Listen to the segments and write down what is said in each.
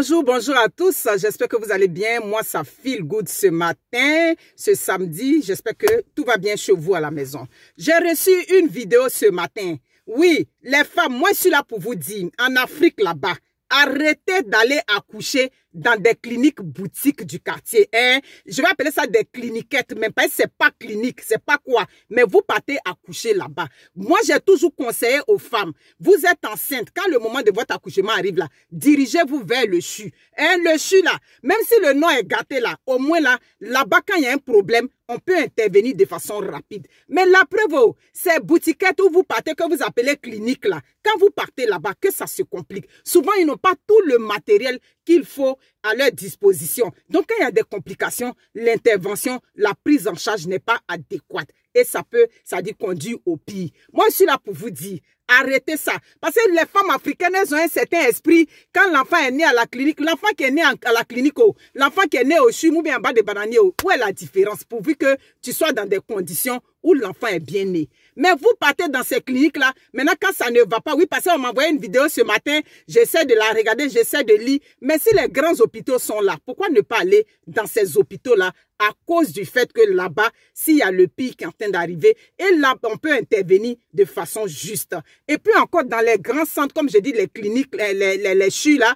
Bonjour, bonjour à tous. J'espère que vous allez bien. Moi, ça feel good ce matin, ce samedi. J'espère que tout va bien chez vous à la maison. J'ai reçu une vidéo ce matin. Oui, les femmes, moi, je suis là pour vous dire, en Afrique là-bas, arrêtez d'aller accoucher dans des cliniques boutiques du quartier hein. Je vais appeler ça des cliniquettes, même pas c'est pas clinique, c'est pas quoi. Mais vous partez accoucher là-bas. Moi, j'ai toujours conseillé aux femmes, vous êtes enceinte, quand le moment de votre accouchement arrive là, dirigez-vous vers le CHU. Hein, le CHU là, même si le nom est gâté là, au moins là, là-bas quand il y a un problème, on peut intervenir de façon rapide. Mais la preuve, oh, ces boutiquettes où vous partez, que vous appelez clinique là, quand vous partez là-bas, que ça se complique. Souvent, ils n'ont pas tout le matériel qu'il faut à leur disposition. Donc, quand il y a des complications, l'intervention, la prise en charge n'est pas adéquate. Et ça peut, ça dit, conduire au pire. Moi, je suis là pour vous dire, arrêtez ça. Parce que les femmes africaines, elles ont un certain esprit. Quand l'enfant est né à la clinique, l'enfant qui est né à la clinique, oh, l'enfant qui est né au chum ou bien en bas des bananiers, oh, où est la différence Pourvu que tu sois dans des conditions où l'enfant est bien né. Mais vous partez dans ces cliniques-là, maintenant quand ça ne va pas, oui, parce qu'on m'a envoyé une vidéo ce matin, j'essaie de la regarder, j'essaie de lire. Mais si les grands hôpitaux hôpitaux sont là. Pourquoi ne pas aller dans ces hôpitaux-là à cause du fait que là-bas, s'il y a le pire qui est en train d'arriver, et là, on peut intervenir de façon juste. Et puis encore, dans les grands centres, comme je dis, les cliniques, les, les, là,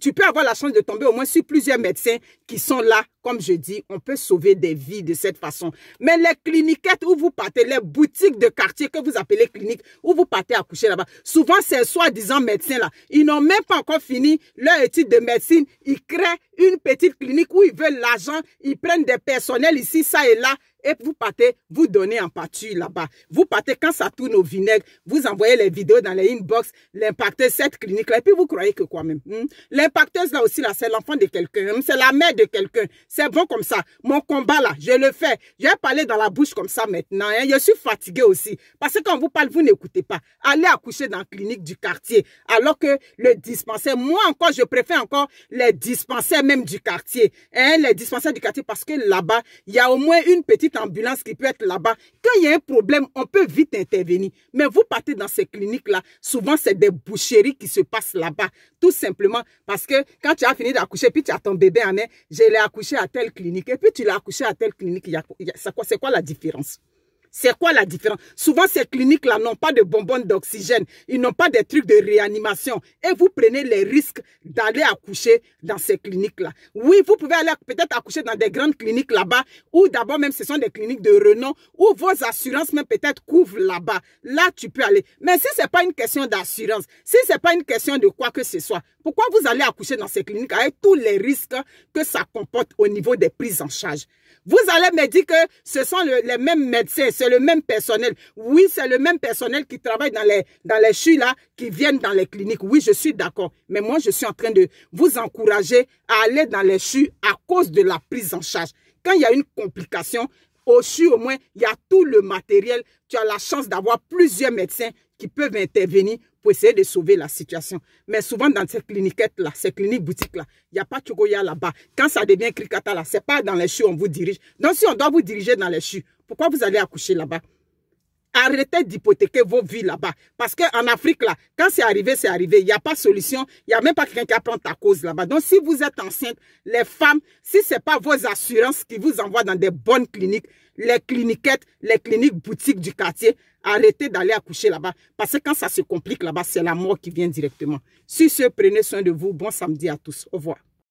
tu peux avoir la chance de tomber au moins sur plusieurs médecins qui sont là. Comme je dis, on peut sauver des vies de cette façon. Mais les cliniquettes où vous partez, les boutiques de quartier que vous appelez cliniques, où vous partez à coucher là-bas, souvent, ces soi-disant médecins-là, ils n'ont même pas encore fini leur étude de médecine. Ils créent une petite clinique où ils veulent l'argent, ils prennent des personnels ici, ça et là, et vous partez, vous donnez en pâture là-bas. Vous partez quand ça tourne au vinaigre, vous envoyez les vidéos dans les inbox, l'impacteuse, cette clinique-là, et puis vous croyez que quoi même. l'impacteur hmm? L'impacteuse là aussi, là, c'est l'enfant de quelqu'un, hmm? c'est la mère de quelqu'un. C'est bon comme ça. Mon combat là, je le fais. Je vais parlé dans la bouche comme ça maintenant. Hein. Je suis fatigué aussi. Parce que quand vous parle, vous n'écoutez pas. Allez accoucher dans la clinique du quartier. Alors que le dispensaire, moi encore, je préfère encore les dispensaires même du quartier. Hein, les dispensaires du quartier parce que là-bas, il y a au moins une petite ambulance qui peut être là-bas. Quand il y a un problème, on peut vite intervenir. Mais vous partez dans ces cliniques-là, souvent c'est des boucheries qui se passent là-bas. Tout simplement parce que quand tu as fini d'accoucher, puis tu as ton bébé en main, je l'ai accouché à telle clinique, et puis tu l'as accouché à telle clinique, c'est quoi, quoi la différence c'est quoi la différence Souvent, ces cliniques-là n'ont pas de bonbons d'oxygène. Ils n'ont pas des trucs de réanimation. Et vous prenez les risques d'aller accoucher dans ces cliniques-là. Oui, vous pouvez aller peut-être accoucher dans des grandes cliniques là-bas, ou d'abord même ce sont des cliniques de renom, où vos assurances même peut-être couvrent là-bas. Là, tu peux aller. Mais si ce n'est pas une question d'assurance, si ce n'est pas une question de quoi que ce soit, pourquoi vous allez accoucher dans ces cliniques avec tous les risques que ça comporte au niveau des prises en charge Vous allez me dire que ce sont les mêmes médecins c'est le même personnel. Oui, c'est le même personnel qui travaille dans les, dans les CHU, là, qui viennent dans les cliniques. Oui, je suis d'accord. Mais moi, je suis en train de vous encourager à aller dans les CHU à cause de la prise en charge. Quand il y a une complication, au CHU, au moins, il y a tout le matériel. Tu as la chance d'avoir plusieurs médecins qui peuvent intervenir pour essayer de sauver la situation. Mais souvent, dans ces cliniquettes-là, ces cliniques boutiques-là, il n'y a pas Tchogoya là-bas. Quand ça devient Krikata, là, ce n'est pas dans les CHU on vous dirige. Donc, si on doit vous diriger dans les CHU, pourquoi vous allez accoucher là-bas Arrêtez d'hypothéquer vos vies là-bas. Parce qu'en Afrique, là, quand c'est arrivé, c'est arrivé. Il n'y a pas de solution. Il n'y a même pas quelqu'un qui apprend ta cause là-bas. Donc, si vous êtes enceinte, les femmes, si ce n'est pas vos assurances qui vous envoient dans des bonnes cliniques, les cliniquettes, les cliniques boutiques du quartier, arrêtez d'aller accoucher là-bas. Parce que quand ça se complique là-bas, c'est la mort qui vient directement. Si ce, prenez soin de vous. Bon samedi à tous. Au revoir.